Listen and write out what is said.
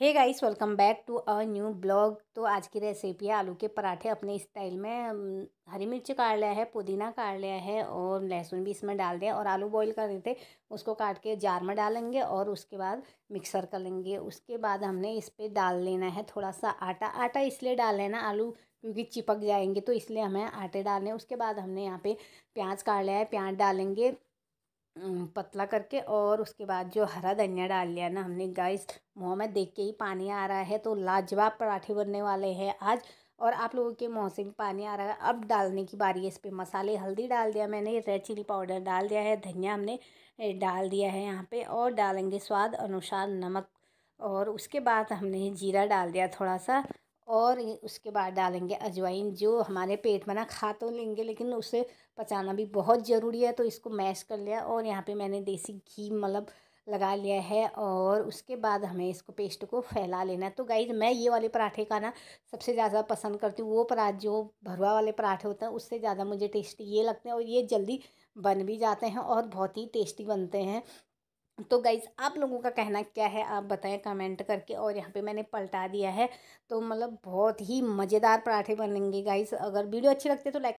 hey guys welcome back to a new blog तो आज की रेसिपी है आलू के पराठे अपने स्टाइल में हरी मिर्च काट लिया है पुदीना काट लिया है और लहसुन भी इसमें डाल दिया और आलू बॉईल कर रहे थे उसको काट के जार में डालेंगे और उसके बाद मिक्सर कर लेंगे उसके बाद हमने इस पर डाल लेना है थोड़ा सा आटा आटा इसलिए डाल लेना आलू क्योंकि चिपक जाएंगे तो इसलिए हमें आटे डालने उसके बाद हमने यहाँ पे प्याज काट लिया है प्याज डालेंगे पतला करके और उसके बाद जो हरा धनिया डाल लिया ना हमने गाइस मुँह में देख के ही पानी आ रहा है तो लाजवाब पराठे बनने वाले हैं आज और आप लोगों के मुँह से भी पानी आ रहा है अब डालने की बारी है इस पर मसाले हल्दी डाल दिया मैंने रेड चिली पाउडर डाल दिया है धनिया हमने डाल दिया है यहाँ पर और डालेंगे स्वाद अनुसार नमक और उसके बाद हमने जीरा डाल दिया थोड़ा सा और उसके बाद डालेंगे अजवाइन जो हमारे पेट में ना खा तो लेंगे लेकिन उसे पचाना भी बहुत ज़रूरी है तो इसको मैश कर लिया और यहाँ पे मैंने देसी घी मतलब लगा लिया है और उसके बाद हमें इसको पेस्ट को फैला लेना है तो गाइज मैं ये वाले पराठे का ना सबसे ज़्यादा पसंद करती हूँ वो पराठे जो भरवा वाले पराठे होते हैं उससे ज़्यादा मुझे टेस्टी ये लगते हैं और ये जल्दी बन भी जाते हैं और बहुत ही टेस्टी बनते हैं तो गाइज़ आप लोगों का कहना क्या है आप बताएं कमेंट करके और यहाँ पे मैंने पलटा दिया है तो मतलब बहुत ही मज़ेदार पराठे बनेंगे गाइज़ अगर वीडियो अच्छी लगती है तो लाइक